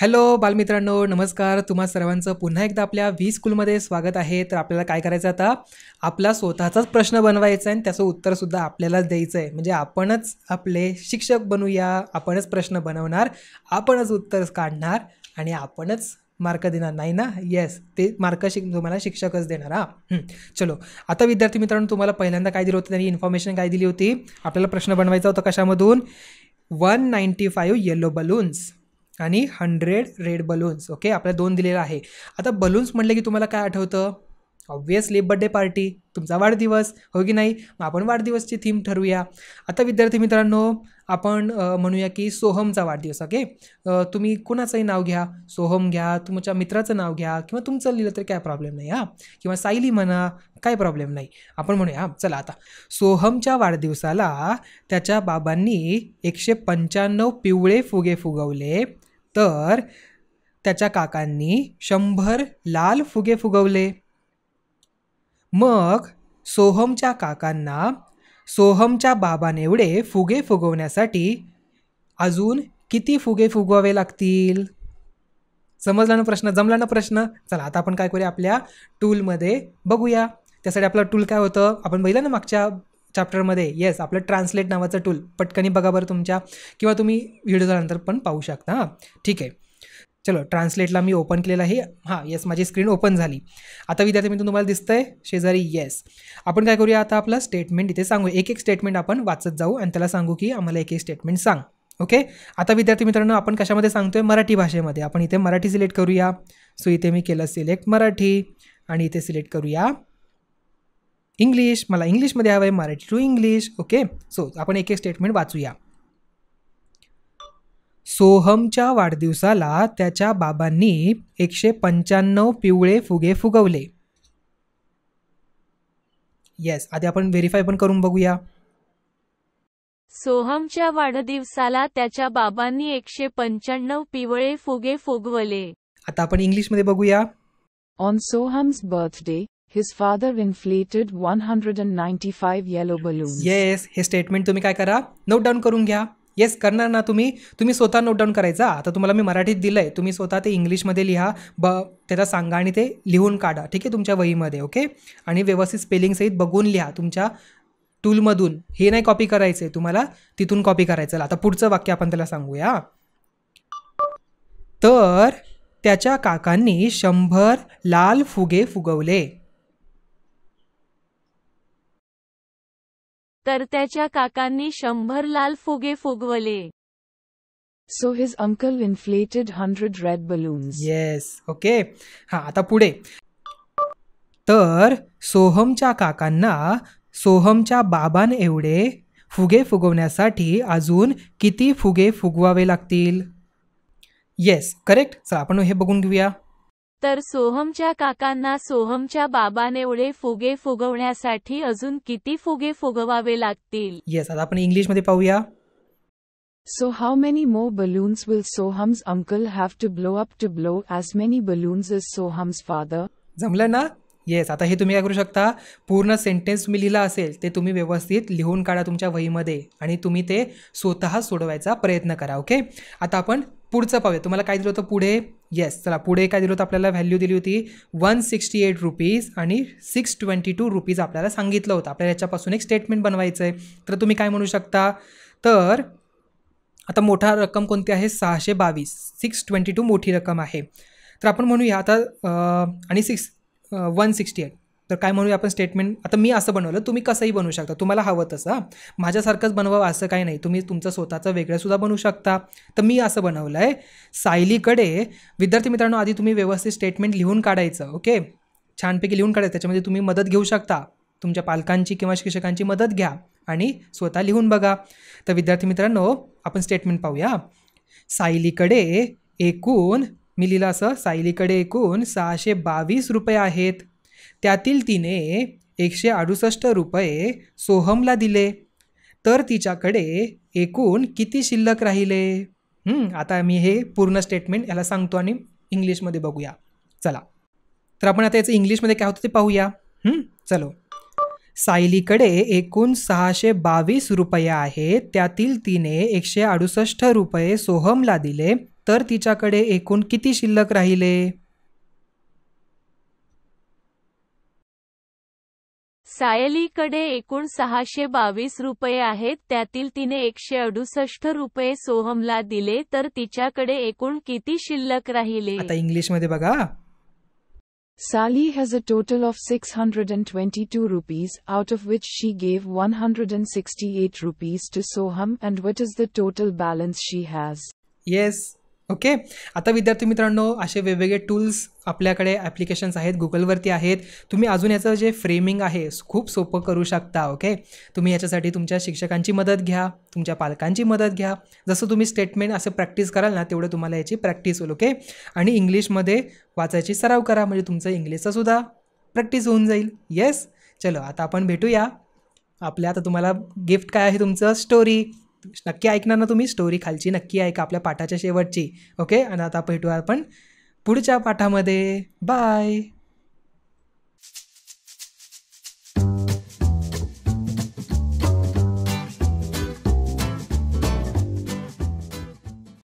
hello बालमित्रांनो नमस्कार तुम्हा सर्वांचं पुन्हा एकदा आपल्या व्ही स्कूलमध्ये स्वागत आहे तर आपल्याला काय करायचं आता आपला स्वतःचाच प्रश्न बनवायचा आहे आणि त्याचं उत्तरसुद्धा आपल्यालाच द्यायचं आहे म्हणजे आपणच आपले शिक्षक बनूया आपणच प्रश्न बनवणार आपणच उत्तर काढणार आणि आपणच मार्क देणार नाही ना येस ते मार्क शिक तुम्हाला शिक्षकच देणार हां चलो आता विद्यार्थी मित्रांनो तुम्हाला पहिल्यांदा काय दिलं होतं त्यांनी इन्फॉर्मेशन काय दिली होती आपल्याला प्रश्न बनवायचा होता कशामधून one ninety five yellow balloons आणि हंड्रेड रेड बलून्स ओके आपल्याला दोन दिलेलं आहे आता बलून्स म्हटलं की तुम्हाला काय आठवतं ऑब्व्हियसली बड्डे पार्टी तुमचा वाढदिवस हो की नाही मग आपण वाढदिवसची थीम ठरवूया आता विद्यार्थी मित्रांनो आपण म्हणूया की सोहमचा वाढदिवस ओके तुम्ही कुणाचंही नाव घ्या सोहम घ्या तुमच्या मित्राचं नाव घ्या किंवा तुमचं लिहिलं तर काय प्रॉब्लेम नाही हा किंवा सायली म्हणा काय प्रॉब्लेम नाही आपण म्हणूया चला आता सोहमच्या वाढदिवसाला त्याच्या बाबांनी एकशे पंच्याण्णव पिवळे फुगे फुगवले तर त्याच्या काकांनी शंभर लाल फुगे फुगवले मग सोहमच्या काकांना सोहमच्या एवढे फुगे फुगवण्यासाठी अजून किती फुगे फुगवावे लागतील समजला ना प्रश्न जमला ना प्रश्न चला आता आपण काय करूया आपल्या टूलमध्ये बघूया त्यासाठी आपलं टूल काय होतं आपण बघितलं ना मागच्या चॅप्टरमध्ये येस आपलं ट्रान्सलेट नावाचं टूल पटकनी बघा बरं तुमच्या किंवा तुम्ही व्हिडिओ झाल्यानंतर पण पाहू शकता हां ठीक आहे चलो ट्रान्सलेटला मी ओपन केलेलं आहे हां येस माझी स्क्रीन ओपन झाली आता विद्यार्थी मित्र तुम्हाला आहे शेजारी येस आपण काय करूया आता आपलं स्टेटमेंट इथे सांगू एक एक स्टेटमेंट आपण वाचत जाऊ आणि त्याला सांगू की आम्हाला एक एक स्टेटमेंट सांग ओके आता विद्यार्थी मित्रांनो आपण कशामध्ये सांगतोय मराठी भाषेमध्ये आपण इथे मराठी सिलेक्ट करूया सो इथे मी केलं सिलेक्ट मराठी आणि इथे सिलेक्ट करूया इंग्लिश मला इंग्लिशमध्ये हवं आहे Marathi to English okay so आपण एक एक स्टेटमेंट वाचूया सोहमच्या वाढदिवसाला त्याच्या बाबांनी एकशे पंच्याण्णव पिवळे फुगे फुगवले येस आधी आपण व्हेरीफाय पण करून बघूया सोहमच्या वाढदिवसाला त्याच्या बाबांनी एकशे पंच्याण्णव पिवळे फुगे फुगवले आता आपण इंग्लिश मध्ये बघूया on Soham's birthday his father inflated 195 yellow balloons yes हे स्टेटमेंट तुम्ही काय करा नोट डाऊन करून घ्या येस करणार ना तुम्ही तुम्ही स्वतः नोट डाऊन करायचा आता तुम्हाला मी मराठीत दिलं आहे तुम्ही स्वतः ते इंग्लिशमध्ये लिहा ब त्याला सांगा आणि ते लिहून काढा ठीक आहे तुमच्या वहीमध्ये ओके आणि व्यवस्थित स्पेलिंग स्पेलिंगसहित बघून लिहा तुमच्या टूलमधून हे नाही कॉपी करायचं आहे तुम्हाला तिथून कॉपी करायचं आता पुढचं वाक्य आपण त्याला सांगूया तर त्याच्या काकांनी शंभर लाल फुगे फुगवले तर त्याच्या काकांनी शंभर लाल फुगे फुगवले so his uncle inflated hundred red balloons yes okay हा आता पुढे तर सोहमच्या काकांना सोहमच्या बाबान एवढे फुगे फुगवण्यासाठी अजून किती फुगे फुगवावे लागतील येस करेक्ट चला आपण हे बघून घेऊया तर सोहमच्या काकांना सोहमच्या बाबाने एवढे फुगे फुगवण्यासाठी अजून किती फुगे फुगवावे लागतील येस आता आपण इंग्लिश मध्ये पाहूया so how many more balloons will Soham's uncle have to blow up to blow as many balloons is Soham's father जमलं ना येस आता हे तुम्ही काय करू शकता पूर्ण सेंटेन्स तुम्ही लिहिला असेल ते तुम्ही व्यवस्थित लिहून काढा तुमच्या वहीमध्ये आणि तुम्ही ते स्वतः सोडवायचा प्रयत्न करा ओके आता आपण पुढचं पाहूया तुम्हाला काय दिलं होतं पुढे येस चला पुढे काय दिलं होतं आपल्याला व्हॅल्यू दिली होती वन सिक्स्टी एट रुपीज आणि सिक्स ट्वेंटी टू रुपीज आपल्याला सांगितलं होतं आपल्याला याच्यापासून एक स्टेटमेंट बनवायचं आहे तर तुम्ही काय म्हणू शकता तर आता मोठा रक्कम कोणती आहे सहाशे बावीस सिक्स ट्वेंटी टू मोठी रक्कम आहे तर आपण म्हणूया आता आणि सिक्स वन सिक्स्टी एट तर काय म्हणूया आपण स्टेटमेंट आता मी असं बनवलं तुम्ही कसंही बनवू शकता तुम्हाला हवं तसं हां माझ्यासारखंच बनवावं असं काही नाही तुम्ही तुमचं स्वतःचं वेगळंसुद्धा बनवू शकता तर मी असं बनवलं आहे सायलीकडे विद्यार्थी मित्रांनो आधी तुम्ही व्यवस्थित स्टेटमेंट लिहून काढायचं ओके छानपैकी लिहून काढायचं त्याच्यामध्ये तुम्ही मदत घेऊ शकता तुमच्या पालकांची किंवा शिक्षकांची मदत घ्या आणि स्वतः लिहून बघा तर विद्यार्थी मित्रांनो आपण स्टेटमेंट पाहूया सायलीकडे एकूण मी लिहिलं असं सायलीकडे एकूण सहाशे बावीस रुपये आहेत त्यातील तिने एकशे अडुसष्ट रुपये सोहमला दिले तर तिच्याकडे एकूण किती शिल्लक राहिले आता मी हे पूर्ण स्टेटमेंट याला सांगतो आणि इंग्लिशमध्ये बघूया चला तर आपण आता याचं इंग्लिशमध्ये काय होतं ते पाहूया चलो सायलीकडे एकूण सहाशे बावीस रुपये आहेत त्यातील तिने एकशे अडुसष्ट रुपये सोहमला दिले तर तिच्याकडे एकूण किती शिल्लक राहिले सायलीकडे एकूण सहाशे बावीस रुपये आहेत त्यातील तिने एकशे अडुसष्ट रुपये सोहमला दिले तर तिच्याकडे एकूण किती शिल्लक राहिले इंग्लिश मध्ये बघा Sally has a total of six hundred and twenty two rupees out of which she gave one hundred and sixty eight rupees to Soham and what is the total balance she has yes okay आता विद्यार्थी मित्रांनो असे वेगवेगळे tools आपल्याकडे applications आहेत गुगलवरती आहेत तुम्ही अजून याचं जे फ्रेमिंग आहे खूप सोपं करू शकता ओके तुम्ही याच्यासाठी तुमच्या शिक्षकांची मदत घ्या तुमच्या पालकांची मदत घ्या जसं तुम्ही स्टेटमेंट असं प्रॅक्टिस कराल ना तेवढं तुम्हाला याची प्रॅक्टिस होईल ओके आणि इंग्लिशमध्ये वाचायची सराव करा म्हणजे तुमचं इंग्लिशचासुद्धा प्रॅक्टिस होऊन जाईल येस चलो आता आपण भेटूया आपल्या आता तुम्हाला गिफ्ट काय आहे तुमचं स्टोरी नक्की ऐकणार ना तुम्ही स्टोरी खालची नक्की ऐका आपल्या पाठाच्या शेवटची ओके आणि आता भेटूया आपण पुढच्या पाठामध्ये बाय